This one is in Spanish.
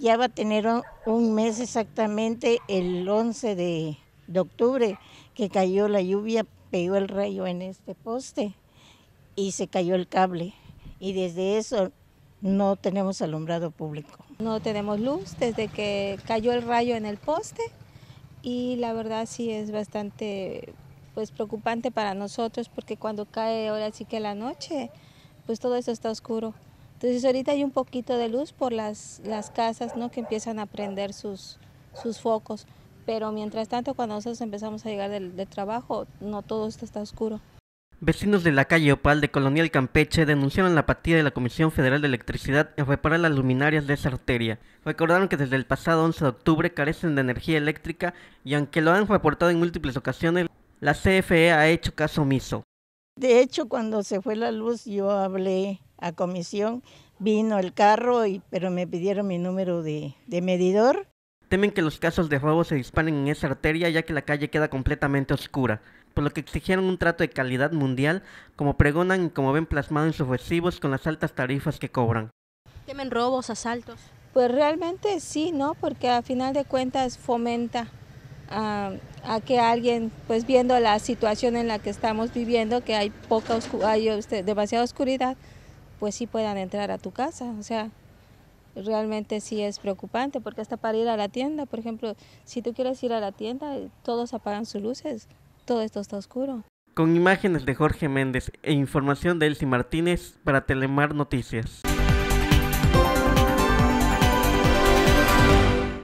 Ya va a tener un mes exactamente, el 11 de, octubre, que cayó la lluvia, pegó el rayo en este poste y se cayó el cable. Y desde eso no tenemos alumbrado público. No tenemos luz desde que cayó el rayo en el poste y la verdad sí es bastante pues preocupante para nosotros porque cuando cae ahora sí que la noche, pues todo eso está oscuro. Entonces ahorita hay un poquito de luz por las, casas ¿no? que empiezan a prender sus, sus focos, pero mientras tanto cuando nosotros empezamos a llegar del, trabajo, no todo está oscuro. Vecinos de la calle Opal de Colonial Campeche denunciaron la apatía de la Comisión Federal de Electricidad en reparar las luminarias de esa arteria. Recordaron que desde el pasado 11 de octubre carecen de energía eléctrica y aunque lo han reportado en múltiples ocasiones, la CFE ha hecho caso omiso. De hecho, cuando se fue la luz, yo hablé a comisión, vino el carro, y, pero me pidieron mi número de, medidor. Temen que los casos de robo se disparen en esa arteria ya que la calle queda completamente oscura, por lo que exigieron un trato de calidad mundial, como pregonan y como ven plasmado en sus recibos con las altas tarifas que cobran. ¿Temen robos, asaltos? Pues realmente sí, ¿no? Porque a final de cuentas fomenta a, que alguien, pues viendo la situación en la que estamos viviendo, que hay poca hay este, demasiada oscuridad, pues sí puedan entrar a tu casa. O sea, realmente sí es preocupante, porque hasta para ir a la tienda, por ejemplo, si tú quieres ir a la tienda, todos apagan sus luces, todo esto está oscuro. Con imágenes de Jorge Méndez e información de Elsie Martínez para Telemar Noticias.